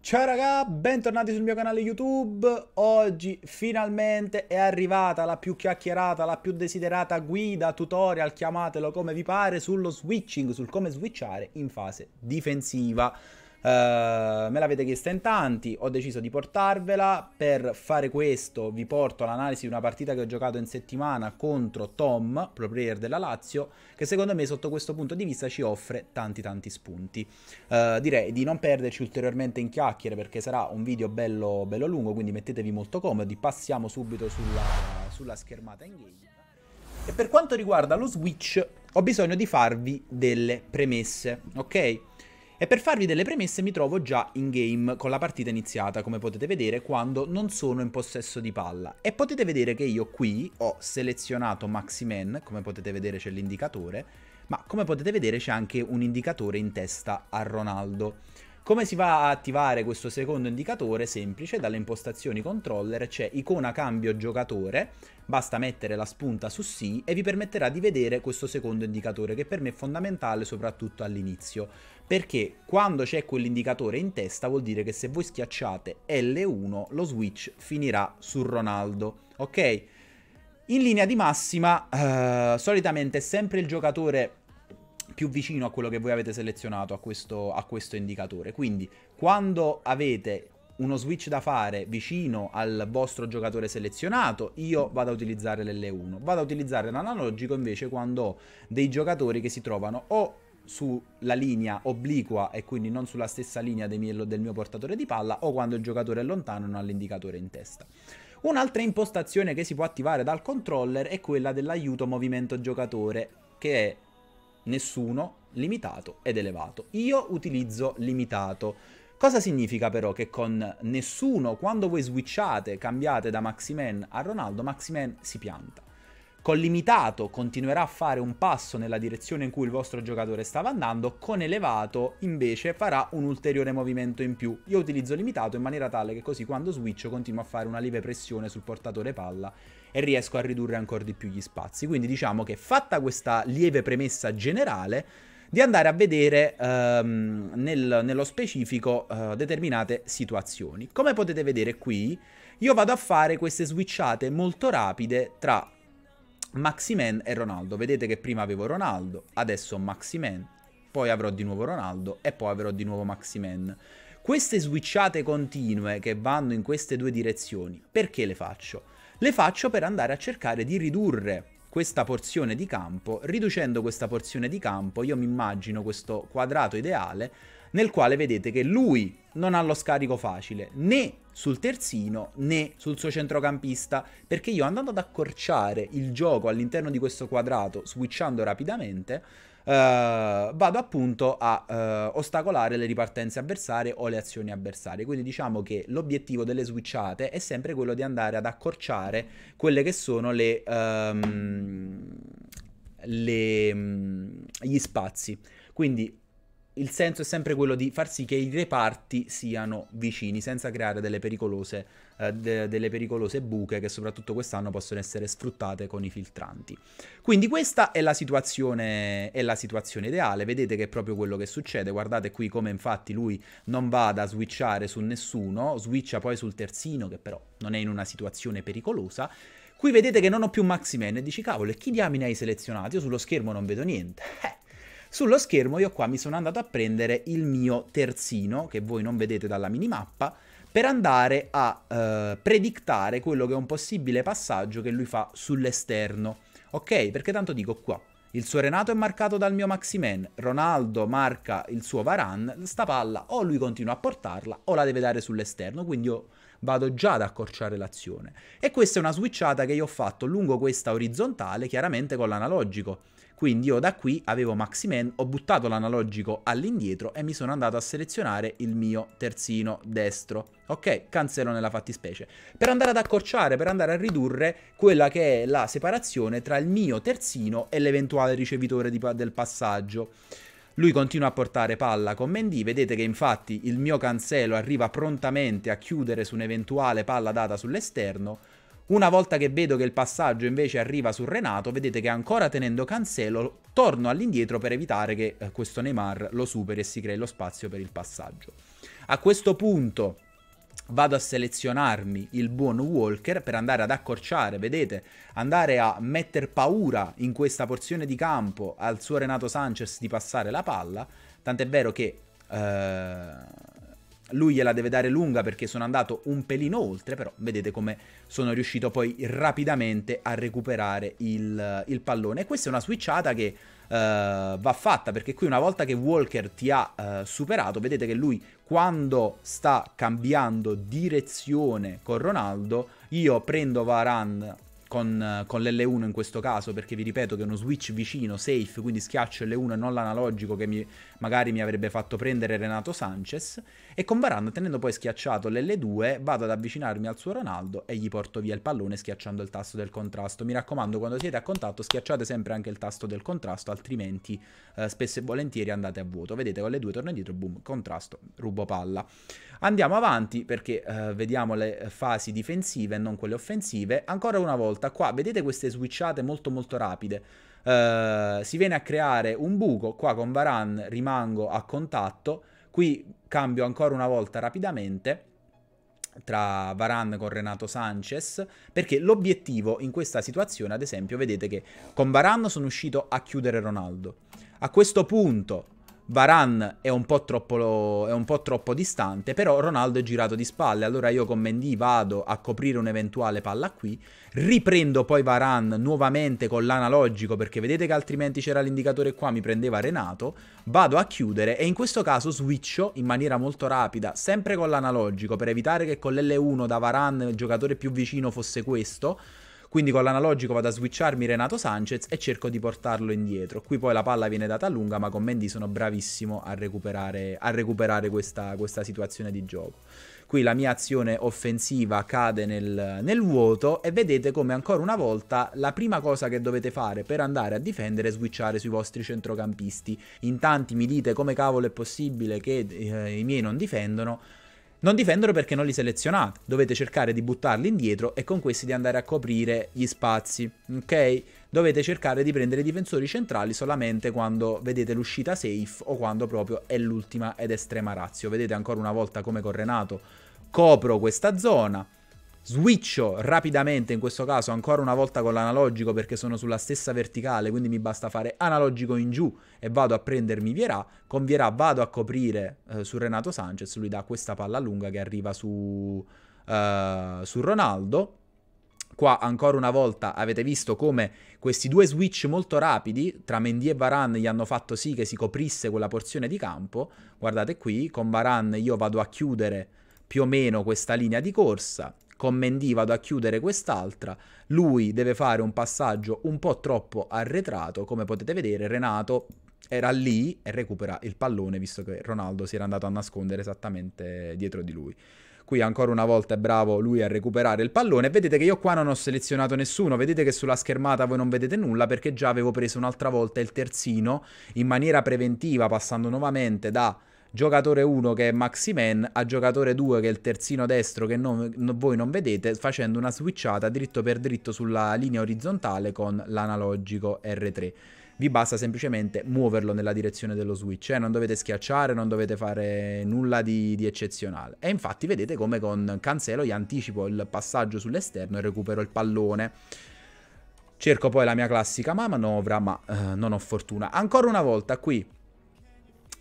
Ciao raga, bentornati sul mio canale YouTube. Oggi finalmente è arrivata la più chiacchierata, la più desiderata guida, tutorial, chiamatelo come vi pare, sullo switching, sul come switchare in fase difensiva. Uh, me l'avete chiesta in tanti, ho deciso di portarvela. Per fare questo vi porto l'analisi di una partita che ho giocato in settimana contro Tom, proprietario della Lazio, che secondo me sotto questo punto di vista ci offre tanti tanti spunti. Uh, direi di non perderci ulteriormente in chiacchiere perché sarà un video bello, bello lungo, quindi mettetevi molto comodi. Passiamo subito sulla, sulla schermata in game. E per quanto riguarda lo Switch, ho bisogno di farvi delle premesse, ok? E per farvi delle premesse mi trovo già in game con la partita iniziata, come potete vedere, quando non sono in possesso di palla. E potete vedere che io qui ho selezionato Maximen, come potete vedere c'è l'indicatore, ma come potete vedere c'è anche un indicatore in testa a Ronaldo. Come si va a attivare questo secondo indicatore? Semplice, dalle impostazioni controller c'è icona cambio giocatore, basta mettere la spunta su sì e vi permetterà di vedere questo secondo indicatore che per me è fondamentale soprattutto all'inizio, perché quando c'è quell'indicatore in testa vuol dire che se voi schiacciate L1 lo switch finirà su Ronaldo, ok? In linea di massima, eh, solitamente è sempre il giocatore più vicino a quello che voi avete selezionato a questo, a questo indicatore. Quindi quando avete uno switch da fare vicino al vostro giocatore selezionato, io vado a utilizzare l'L1. Vado a utilizzare l'analogico invece quando ho dei giocatori che si trovano o sulla linea obliqua e quindi non sulla stessa linea mie, del mio portatore di palla o quando il giocatore è lontano e non ha l'indicatore in testa. Un'altra impostazione che si può attivare dal controller è quella dell'aiuto movimento giocatore che è nessuno, limitato ed elevato. Io utilizzo limitato. Cosa significa però che con nessuno, quando voi switchate, cambiate da Maximen a Ronaldo, Maximen si pianta. Con limitato continuerà a fare un passo nella direzione in cui il vostro giocatore stava andando, con elevato invece farà un ulteriore movimento in più. Io utilizzo limitato in maniera tale che così quando switch continuo a fare una lieve pressione sul portatore palla e riesco a ridurre ancora di più gli spazi. Quindi diciamo che fatta questa lieve premessa generale, di andare a vedere ehm, nel, nello specifico eh, determinate situazioni. Come potete vedere qui, io vado a fare queste switchate molto rapide tra Maximen e Ronaldo. Vedete che prima avevo Ronaldo, adesso Maximen, poi avrò di nuovo Ronaldo e poi avrò di nuovo Maximen. Queste switchate continue che vanno in queste due direzioni, perché le faccio? Le faccio per andare a cercare di ridurre questa porzione di campo, riducendo questa porzione di campo io mi immagino questo quadrato ideale nel quale vedete che lui non ha lo scarico facile né sul terzino né sul suo centrocampista, perché io andando ad accorciare il gioco all'interno di questo quadrato, switchando rapidamente, Uh, vado appunto a uh, ostacolare le ripartenze avversarie o le azioni avversarie. Quindi diciamo che l'obiettivo delle switchate è sempre quello di andare ad accorciare quelle che sono le, um, le, um, gli spazi. Quindi il senso è sempre quello di far sì che i reparti siano vicini, senza creare delle pericolose, eh, de- delle pericolose buche che soprattutto quest'anno possono essere sfruttate con i filtranti. Quindi questa è la situazione, è la situazione ideale, vedete che è proprio quello che succede, guardate qui come infatti lui non vada a switchare su nessuno, switcha poi sul terzino che però non è in una situazione pericolosa, Qui vedete che non ho più Maximen e dici cavolo e chi diamine hai selezionato? Io sullo schermo non vedo niente. Eh, sullo schermo io qua mi sono andato a prendere il mio terzino, che voi non vedete dalla minimappa, per andare a eh, predictare quello che è un possibile passaggio che lui fa sull'esterno. Ok? Perché tanto dico qua. Il suo Renato è marcato dal mio Maximen, Ronaldo marca il suo Varan, sta palla o lui continua a portarla o la deve dare sull'esterno, quindi io vado già ad accorciare l'azione. E questa è una switchata che io ho fatto lungo questa orizzontale, chiaramente con l'analogico. Quindi io da qui avevo Maximen, ho buttato l'analogico all'indietro e mi sono andato a selezionare il mio terzino destro. Ok, cancello nella fattispecie. Per andare ad accorciare, per andare a ridurre quella che è la separazione tra il mio terzino e l'eventuale ricevitore di, del passaggio. Lui continua a portare palla con Mendy, vedete che infatti il mio Cancelo arriva prontamente a chiudere su un'eventuale palla data sull'esterno. Una volta che vedo che il passaggio invece arriva su Renato, vedete che ancora tenendo Cancelo torno all'indietro per evitare che eh, questo Neymar lo superi e si crei lo spazio per il passaggio. A questo punto vado a selezionarmi il buon Walker per andare ad accorciare, vedete, andare a mettere paura in questa porzione di campo al suo Renato Sanchez di passare la palla, tant'è vero che eh, lui gliela deve dare lunga perché sono andato un pelino oltre, però vedete come sono riuscito poi rapidamente a recuperare il, il pallone. E questa è una switchata che uh, va fatta perché qui una volta che Walker ti ha uh, superato, vedete che lui quando sta cambiando direzione con Ronaldo, io prendo Varan con, con, l'L1 in questo caso, perché vi ripeto che è uno switch vicino, safe, quindi schiaccio L1 e non l'analogico che mi, magari mi avrebbe fatto prendere Renato Sanchez, e con Varane tenendo poi schiacciato l'L2 vado ad avvicinarmi al suo Ronaldo e gli porto via il pallone schiacciando il tasto del contrasto. Mi raccomando, quando siete a contatto schiacciate sempre anche il tasto del contrasto, altrimenti eh, spesso e volentieri andate a vuoto. Vedete, con le due torno indietro, boom, contrasto, rubo palla. Andiamo avanti perché eh, vediamo le fasi difensive e non quelle offensive. Ancora una volta volta qua, vedete queste switchate molto molto rapide, uh, si viene a creare un buco, qua con Varan rimango a contatto, qui cambio ancora una volta rapidamente, tra Varan con Renato Sanchez, perché l'obiettivo in questa situazione, ad esempio, vedete che con Varan sono uscito a chiudere Ronaldo. A questo punto Varan è un, troppo, è un po' troppo distante, però Ronaldo è girato di spalle, allora io con Mendy vado a coprire un'eventuale palla qui, riprendo poi Varan nuovamente con l'analogico perché vedete che altrimenti c'era l'indicatore qua, mi prendeva Renato, vado a chiudere e in questo caso switcho in maniera molto rapida, sempre con l'analogico per evitare che con l'L1 da Varan il giocatore più vicino fosse questo, quindi con l'analogico vado a switcharmi Renato Sanchez e cerco di portarlo indietro. Qui poi la palla viene data a lunga, ma con Mendy sono bravissimo a recuperare, a recuperare questa, questa situazione di gioco qui la mia azione offensiva cade nel, nel, vuoto e vedete come ancora una volta la prima cosa che dovete fare per andare a difendere è switchare sui vostri centrocampisti. In tanti mi dite come cavolo è possibile che eh, i miei non difendono, non difendono perché non li selezionate, dovete cercare di buttarli indietro e con questi di andare a coprire gli spazi, ok? Dovete cercare di prendere i difensori centrali solamente quando vedete l'uscita safe o quando proprio è l'ultima ed estrema razio. Vedete ancora una volta come con Renato copro questa zona, Switcho rapidamente, in questo caso ancora una volta con l'analogico perché sono sulla stessa verticale, quindi mi basta fare analogico in giù e vado a prendermi Vierà. Con Vierà vado a coprire eh, su Renato Sanchez, lui dà questa palla lunga che arriva su, eh, su Ronaldo. Qua ancora una volta avete visto come questi due switch molto rapidi tra Mendy e Varan gli hanno fatto sì che si coprisse quella porzione di campo. Guardate qui, con Varan io vado a chiudere più o meno questa linea di corsa con vado a chiudere quest'altra, lui deve fare un passaggio un po' troppo arretrato, come potete vedere Renato era lì e recupera il pallone visto che Ronaldo si era andato a nascondere esattamente dietro di lui. Qui ancora una volta è bravo lui a recuperare il pallone. Vedete che io qua non ho selezionato nessuno, vedete che sulla schermata voi non vedete nulla perché già avevo preso un'altra volta il terzino in maniera preventiva passando nuovamente da giocatore 1 che è Maximen a giocatore 2 che è il terzino destro che non, no, voi non vedete, facendo una switchata dritto per dritto sulla linea orizzontale con l'analogico R3. Vi basta semplicemente muoverlo nella direzione dello switch, eh? non dovete schiacciare, non dovete fare nulla di, di eccezionale. E infatti vedete come con Cancelo io anticipo il passaggio sull'esterno e recupero il pallone. Cerco poi la mia classica manovra, ma eh, non ho fortuna. Ancora una volta qui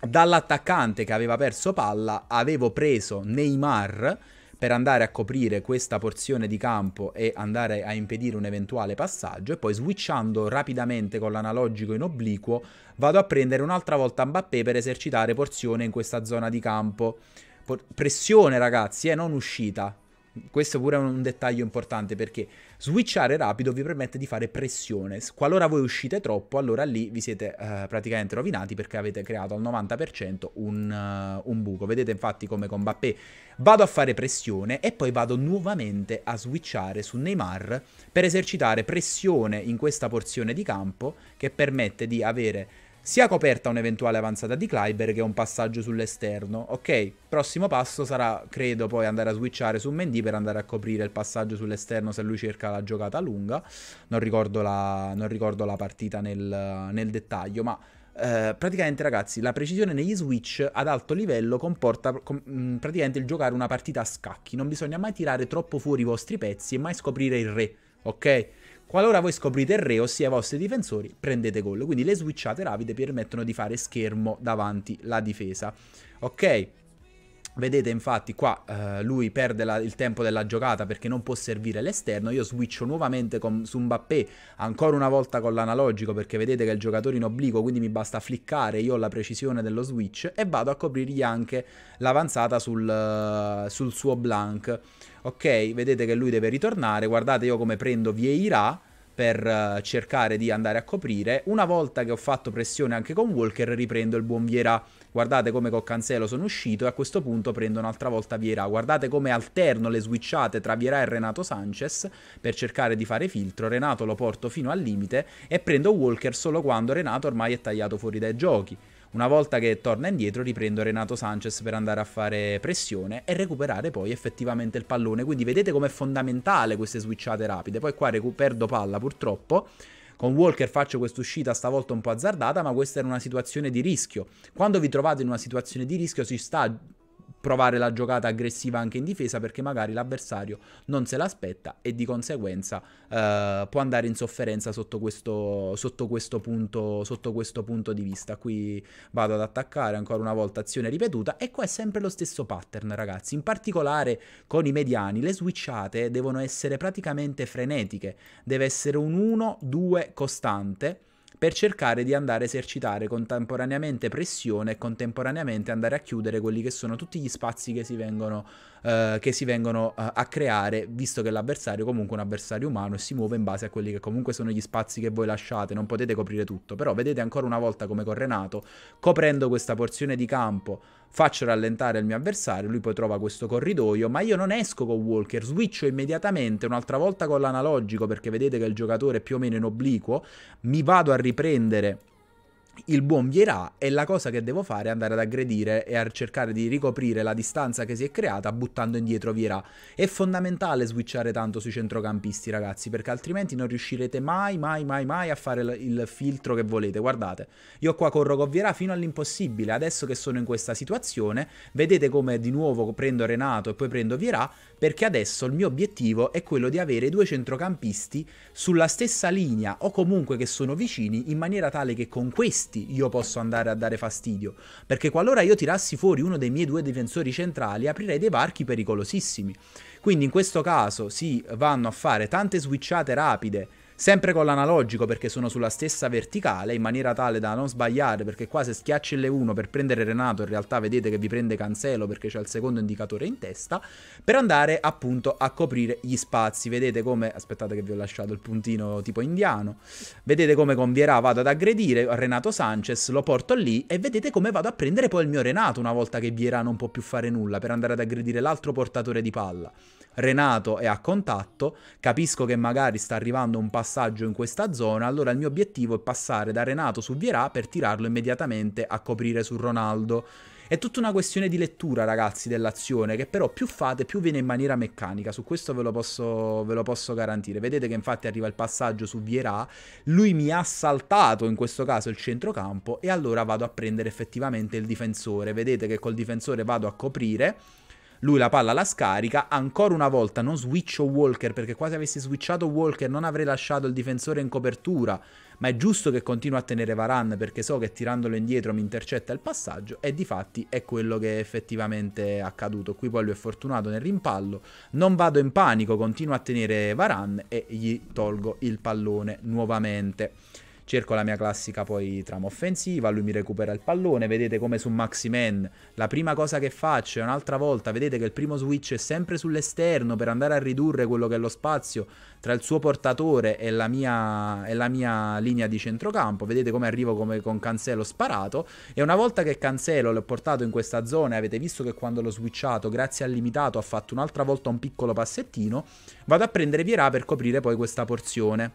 dall'attaccante che aveva perso palla avevo preso Neymar per andare a coprire questa porzione di campo e andare a impedire un eventuale passaggio e poi switchando rapidamente con l'analogico in obliquo vado a prendere un'altra volta Mbappé per esercitare porzione in questa zona di campo. Por- pressione ragazzi, e eh, non uscita. Questo pure è un dettaglio importante perché switchare rapido vi permette di fare pressione. Qualora voi uscite troppo, allora lì vi siete eh, praticamente rovinati perché avete creato al 90% un, uh, un buco. Vedete infatti come con Mbappé vado a fare pressione e poi vado nuovamente a switchare su Neymar per esercitare pressione in questa porzione di campo che permette di avere sia coperta un'eventuale avanzata di Kleiber che un passaggio sull'esterno. Ok, prossimo passo sarà, credo, poi andare a switchare su Mendy per andare a coprire il passaggio sull'esterno se lui cerca la giocata lunga. Non ricordo la, non ricordo la partita nel, nel dettaglio, ma Uh, praticamente ragazzi la precisione negli switch ad alto livello comporta com mm, praticamente il giocare una partita a scacchi non bisogna mai tirare troppo fuori i vostri pezzi e mai scoprire il re ok Qualora voi scoprite il re, ossia i vostri difensori, prendete gol. Quindi le switchate rapide permettono di fare schermo davanti la difesa. Ok? Vedete infatti qua eh, lui perde la, il tempo della giocata perché non può servire l'esterno, io switcho nuovamente con, su Mbappé ancora una volta con l'analogico perché vedete che è il giocatore in obbligo quindi mi basta fliccare, io ho la precisione dello switch e vado a coprirgli anche l'avanzata sul, uh, sul suo blank. Ok, vedete che lui deve ritornare, guardate io come prendo Vieira per eh, cercare di andare a coprire. Una volta che ho fatto pressione anche con Walker, riprendo il buon Viera. Guardate come con Cancelo sono uscito e a questo punto prendo un'altra volta Viera. Guardate come alterno le switchate tra Viera e Renato Sanchez per cercare di fare filtro. Renato lo porto fino al limite e prendo Walker solo quando Renato ormai è tagliato fuori dai giochi. Una volta che torna indietro riprendo Renato Sanchez per andare a fare pressione e recuperare poi effettivamente il pallone. Quindi vedete com'è fondamentale queste switchate rapide. Poi qua perdo palla purtroppo. Con Walker faccio quest'uscita stavolta un po' azzardata, ma questa era una situazione di rischio. Quando vi trovate in una situazione di rischio si sta provare la giocata aggressiva anche in difesa perché magari l'avversario non se l'aspetta e di conseguenza eh, può andare in sofferenza sotto questo, sotto, questo punto, sotto questo punto di vista. Qui vado ad attaccare ancora una volta azione ripetuta e qua è sempre lo stesso pattern ragazzi, in particolare con i mediani le switchate devono essere praticamente frenetiche, deve essere un 1-2 costante per cercare di andare a esercitare contemporaneamente pressione e contemporaneamente andare a chiudere quelli che sono tutti gli spazi che si vengono, eh, che si vengono eh, a creare, visto che l'avversario è comunque un avversario umano e si muove in base a quelli che comunque sono gli spazi che voi lasciate, non potete coprire tutto, però vedete ancora una volta come correnato, coprendo questa porzione di campo faccio rallentare il mio avversario, lui poi trova questo corridoio, ma io non esco con Walker, switcho immediatamente un'altra volta con l'analogico perché vedete che il giocatore è più o meno in obliquo, mi vado a riprendere il buon Vierà e la cosa che devo fare è andare ad aggredire e a cercare di ricoprire la distanza che si è creata buttando indietro Vierà. È fondamentale switchare tanto sui centrocampisti ragazzi perché altrimenti non riuscirete mai mai mai mai a fare il, il filtro che volete. Guardate, io qua corro con Vierà fino all'impossibile, adesso che sono in questa situazione vedete come di nuovo prendo Renato e poi prendo Vierà perché adesso il mio obiettivo è quello di avere due centrocampisti sulla stessa linea o comunque che sono vicini in maniera tale che con questi questi io posso andare a dare fastidio. Perché qualora io tirassi fuori uno dei miei due difensori centrali, aprirei dei varchi pericolosissimi. Quindi in questo caso si vanno a fare tante switchate rapide sempre con l'analogico perché sono sulla stessa verticale in maniera tale da non sbagliare perché qua se schiacci L1 per prendere Renato in realtà vedete che vi prende Cancelo perché c'è il secondo indicatore in testa per andare appunto a coprire gli spazi vedete come aspettate che vi ho lasciato il puntino tipo indiano vedete come con Vierà vado ad aggredire Renato Sanchez lo porto lì e vedete come vado a prendere poi il mio Renato una volta che Vierà non può più fare nulla per andare ad aggredire l'altro portatore di palla Renato è a contatto capisco che magari sta arrivando un passo passaggio in questa zona, allora il mio obiettivo è passare da Renato su Vierà per tirarlo immediatamente a coprire su Ronaldo. È tutta una questione di lettura, ragazzi, dell'azione, che però più fate, più viene in maniera meccanica. Su questo ve lo, posso, ve lo posso garantire. Vedete che infatti arriva il passaggio su Vierà, lui mi ha saltato in questo caso il centrocampo e allora vado a prendere effettivamente il difensore. Vedete che col difensore vado a coprire lui la palla la scarica, ancora una volta non switcho Walker perché quasi avessi switchato Walker non avrei lasciato il difensore in copertura, ma è giusto che continua a tenere Varan perché so che tirandolo indietro mi intercetta il passaggio e di fatti è quello che è effettivamente accaduto. Qui poi lui è fortunato nel rimpallo, non vado in panico, continuo a tenere Varan e gli tolgo il pallone nuovamente cerco la mia classica poi trama offensiva, lui mi recupera il pallone, vedete come su Maximan la prima cosa che faccio è un'altra volta, vedete che il primo switch è sempre sull'esterno per andare a ridurre quello che è lo spazio tra il suo portatore e la mia, e la mia linea di centrocampo, vedete come arrivo come con Cancelo sparato e una volta che Cancelo l'ho portato in questa zona, avete visto che quando l'ho switchato grazie al limitato ha fatto un'altra volta un piccolo passettino, vado a prendere Vierà per coprire poi questa porzione.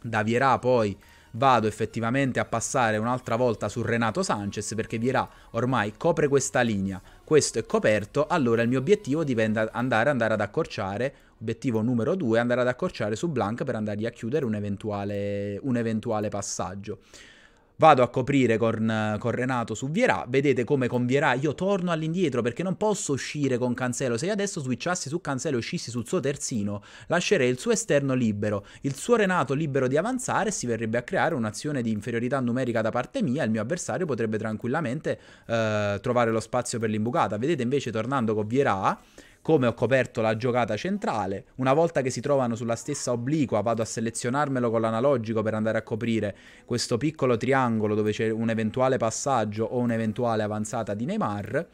Da Vierà poi vado effettivamente a passare un'altra volta su Renato Sanchez perché dirà ormai copre questa linea, questo è coperto, allora il mio obiettivo diventa andare, andare ad accorciare, obiettivo numero 2, andare ad accorciare su Blank per andargli a chiudere un eventuale, un eventuale passaggio. Vado a coprire con, con, Renato su Vierà. Vedete come con Vierà io torno all'indietro perché non posso uscire con Cancelo. Se io adesso switchassi su Cancelo e uscissi sul suo terzino, lascerei il suo esterno libero, il suo Renato libero di avanzare si verrebbe a creare un'azione di inferiorità numerica da parte mia. Il mio avversario potrebbe tranquillamente eh, trovare lo spazio per l'imbucata. Vedete invece tornando con Vierà come ho coperto la giocata centrale, una volta che si trovano sulla stessa obliqua vado a selezionarmelo con l'analogico per andare a coprire questo piccolo triangolo dove c'è un eventuale passaggio o un'eventuale avanzata di Neymar,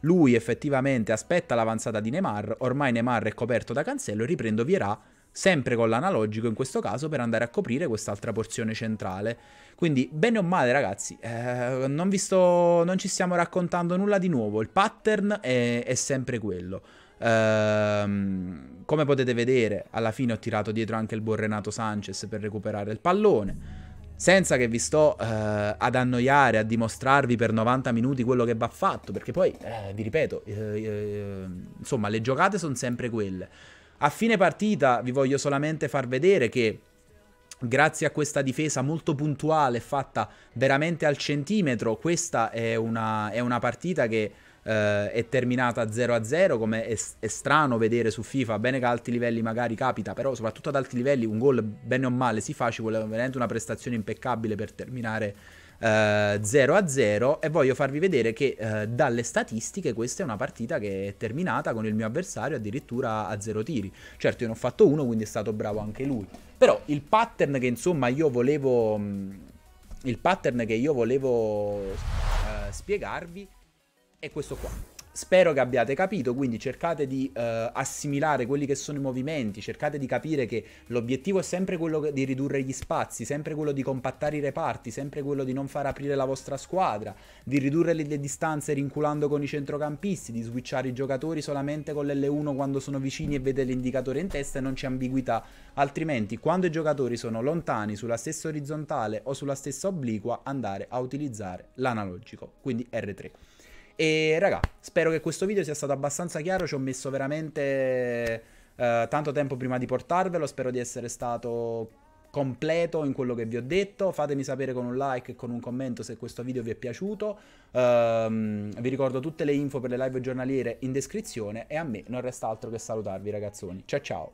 lui effettivamente aspetta l'avanzata di Neymar, ormai Neymar è coperto da Cancello e riprendo Vierà sempre con l'analogico in questo caso per andare a coprire quest'altra porzione centrale. Quindi bene o male ragazzi, eh, non, sto, non, ci stiamo raccontando nulla di nuovo, il pattern è, è sempre quello. Ehm, come potete vedere, alla fine ho tirato dietro anche il buon Renato Sanchez per recuperare il pallone. Senza che vi sto eh, ad annoiare, a dimostrarvi per 90 minuti quello che va fatto, perché poi, eh, vi ripeto, eh, eh insomma, le giocate sono sempre quelle. A fine partita vi voglio solamente far vedere che Grazie a questa difesa molto puntuale, fatta veramente al centimetro, questa è una, è una partita che eh, è terminata 0-0, come è, è, strano vedere su FIFA, bene che a alti livelli magari capita, però soprattutto ad alti livelli un gol bene o male si fa, ci vuole veramente una prestazione impeccabile per terminare eh, 0-0 e voglio farvi vedere che eh, dalle statistiche questa è una partita che è terminata con il mio avversario addirittura a 0 tiri. Certo io ne ho fatto uno, quindi è stato bravo anche lui. Però il pattern che insomma io volevo... Mm, il pattern che io volevo eh, spiegarvi è questo qua. Spero che abbiate capito, quindi cercate di eh, assimilare quelli che sono i movimenti, cercate di capire che l'obiettivo è sempre quello di ridurre gli spazi, sempre quello di compattare i reparti, sempre quello di non far aprire la vostra squadra, di ridurre le, le distanze rinculando con i centrocampisti, di switchare i giocatori solamente con l'L1 quando sono vicini e vede l'indicatore in testa e non c'è ambiguità, altrimenti quando i giocatori sono lontani sulla stessa orizzontale o sulla stessa obliqua andare a utilizzare l'analogico, quindi R3. E raga, spero che questo video sia stato abbastanza chiaro, ci ho messo veramente eh, tanto tempo prima di portarvelo, spero di essere stato completo in quello che vi ho detto. Fatemi sapere con un like e con un commento se questo video vi è piaciuto. Um, vi ricordo tutte le info per le live giornaliere in descrizione e a me non resta altro che salutarvi ragazzoni. Ciao ciao!